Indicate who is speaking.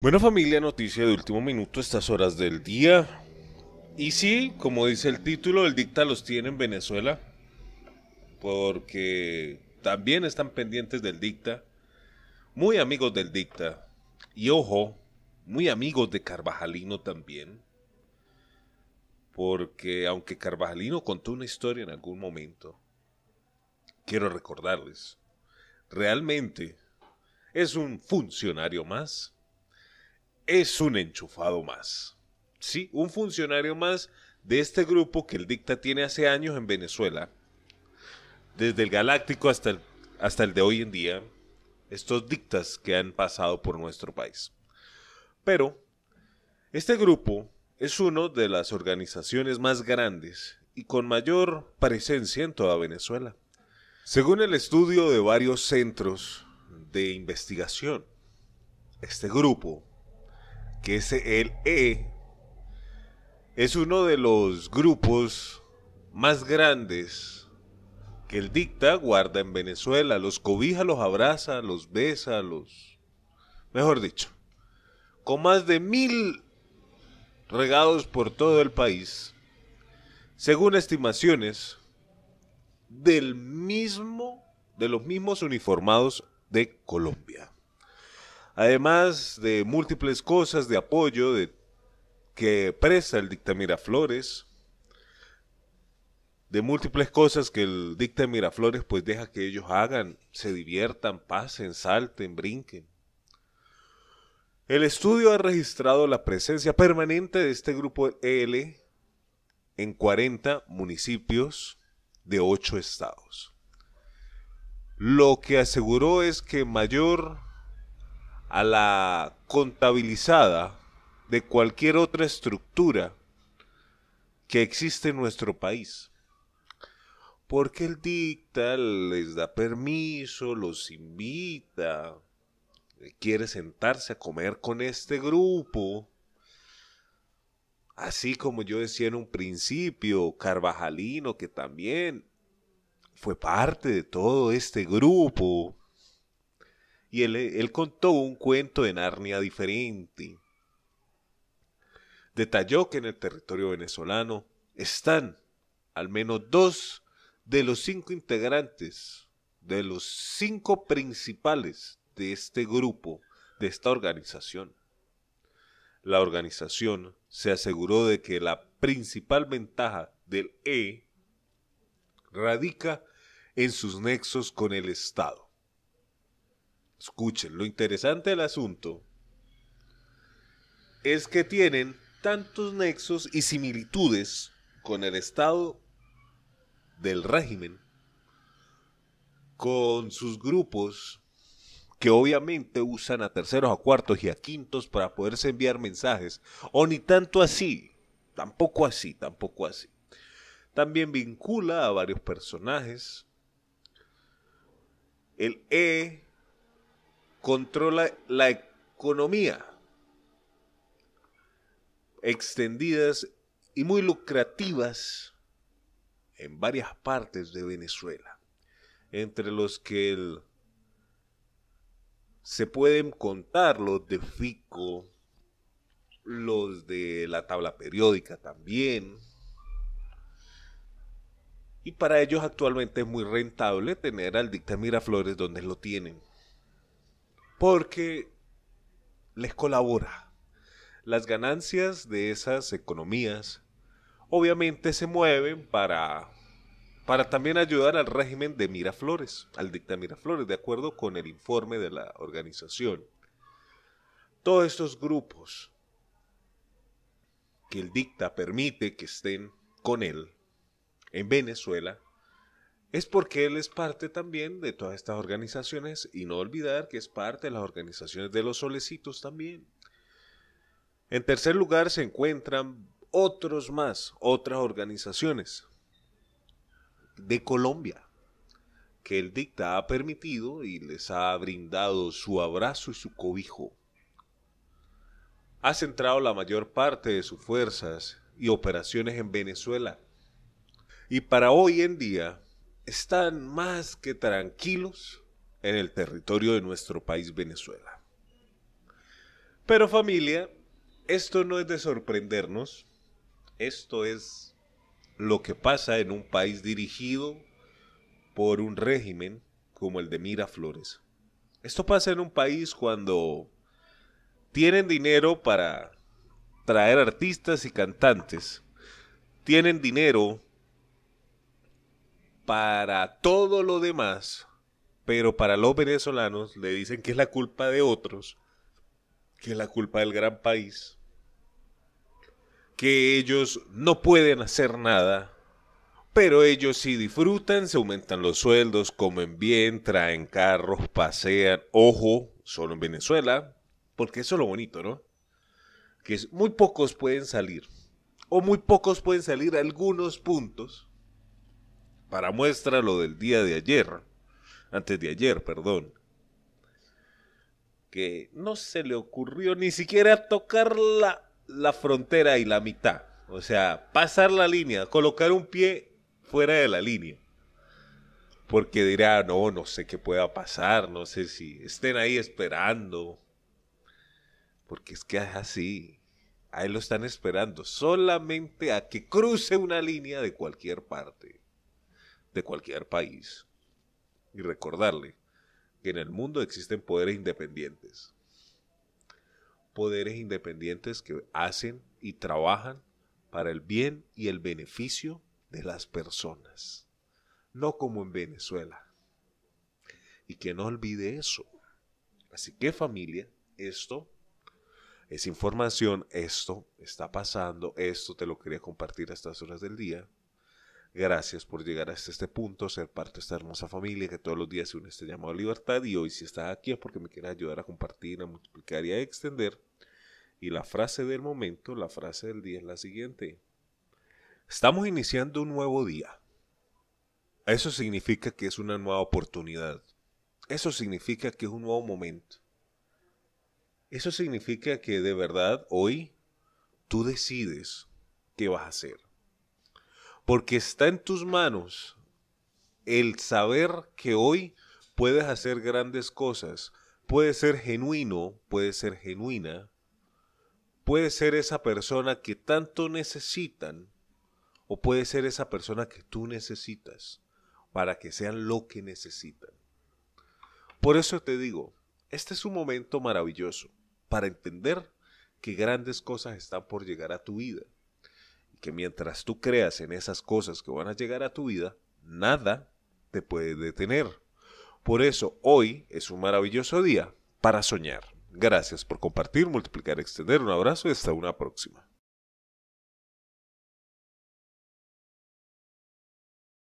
Speaker 1: Bueno familia, noticia de último minuto estas horas del día. Y sí, como dice el título, el dicta los tiene en Venezuela, porque también están pendientes del dicta, muy amigos del dicta, y ojo, muy amigos de Carvajalino también, porque aunque Carvajalino contó una historia en algún momento, quiero recordarles, realmente es un funcionario más es un enchufado más. Sí, un funcionario más de este grupo que el dicta tiene hace años en Venezuela, desde el galáctico hasta el, hasta el de hoy en día, estos dictas que han pasado por nuestro país. Pero este grupo es uno de las organizaciones más grandes y con mayor presencia en toda Venezuela. Según el estudio de varios centros de investigación, este grupo que es el E, es uno de los grupos más grandes que el dicta guarda en Venezuela. Los cobija, los abraza, los besa, los... Mejor dicho, con más de mil regados por todo el país, según estimaciones del mismo, de los mismos uniformados de Colombia además de múltiples cosas de apoyo de, que presta el dicta Miraflores, de múltiples cosas que el dicta Miraflores pues deja que ellos hagan, se diviertan, pasen, salten, brinquen. El estudio ha registrado la presencia permanente de este grupo EL en 40 municipios de 8 estados. Lo que aseguró es que mayor a la contabilizada de cualquier otra estructura que existe en nuestro país. Porque el dicta, les da permiso, los invita, quiere sentarse a comer con este grupo. Así como yo decía en un principio, Carvajalino, que también fue parte de todo este grupo, y eh, él, contó un cuento de Narnia diferente. Detalló que en el territorio venezolano están al menos dos de los cinco integrantes, de los cinco principales de este grupo, de esta organización. La organización se aseguró de que la principal ventaja del E radica en sus nexos con el Estado. Escuchen, lo interesante del asunto es que tienen tantos nexos y similitudes con el Estado del régimen, con sus grupos que obviamente usan a terceros, a cuartos y a quintos para poderse enviar mensajes, o ni tanto así, tampoco así, tampoco así. También vincula a varios personajes. El E controla la economía extendidas y muy lucrativas en varias partes de Venezuela, entre los que se pueden contar los de Fico, los de la tabla periódica también. Y para ellos actualmente es muy rentable tener al Dicta flores donde lo tienen porque les colabora. Las ganancias de esas economías obviamente se mueven para, también ayudar al régimen de Miraflores, al dicta Miraflores, de acuerdo con el informe de la organización. Todos estos grupos que el dicta permite que estén con él en Venezuela es porque él es parte también de todas estas organizaciones y no olvidar que es parte de las organizaciones de los solecitos también. En tercer lugar se encuentran otros más, otras organizaciones de Colombia que el dicta ha permitido y les ha brindado su abrazo y su cobijo. Ha centrado la mayor parte de sus fuerzas y operaciones en Venezuela. Y para hoy en día están más que tranquilos en el territorio de nuestro país Venezuela. Pero familia, esto no es de sorprendernos, esto es lo que pasa en un país dirigido por un régimen como el de Miraflores. Esto pasa en un país cuando tienen dinero para traer artistas y cantantes, tienen dinero para todo lo demás, pero para los venezolanos le dicen que es la culpa de otros, que es la culpa del gran país, que ellos no pueden hacer nada, pero ellos sí disfrutan, se aumentan los sueldos, comen bien, traen carros, pasean, ojo, solo en Venezuela, porque eso es lo bonito, ¿no? Que muy pocos pueden salir, o muy pocos pueden salir a algunos puntos para muestra lo del día de ayer, antes de ayer, perdón, que no se le ocurrió ni siquiera tocar la, frontera y la mitad. O sea, pasar la línea, colocar un pie fuera de la línea. Porque dirá, no, no sé qué pueda pasar, no sé si estén ahí esperando. Porque es que es así. Ahí lo están esperando solamente a que cruce una línea de cualquier parte de cualquier país. Y recordarle que en el mundo existen poderes independientes. Poderes independientes que hacen y trabajan para el bien y el beneficio de las personas. No como en Venezuela. Y que no olvide eso. Así que familia, esto es información, esto está pasando, esto te lo quería compartir a estas horas del día. Gracias por llegar hasta este punto, ser parte de esta hermosa familia que todos los días se une a este llamado a libertad y hoy si estás aquí es porque me quieres ayudar a compartir, a multiplicar y a extender. Y la frase del momento, la frase del día es la siguiente. Estamos iniciando un nuevo día. Eso significa que es una nueva oportunidad. Eso significa que es un nuevo momento. Eso significa que de verdad hoy tú decides qué vas a hacer porque está en tus manos el saber que hoy puedes hacer grandes cosas. Puedes ser genuino, puedes ser genuina, puedes ser esa persona que tanto necesitan o puede ser esa persona que tú necesitas para que sean lo que necesitan. Por eso te digo, este es un momento maravilloso para entender que grandes cosas están por llegar a tu vida que mientras tú creas en esas cosas que van a llegar a tu vida, nada te puede detener. Por eso hoy es un maravilloso día para soñar. Gracias por compartir, multiplicar, extender. Un abrazo y hasta una próxima.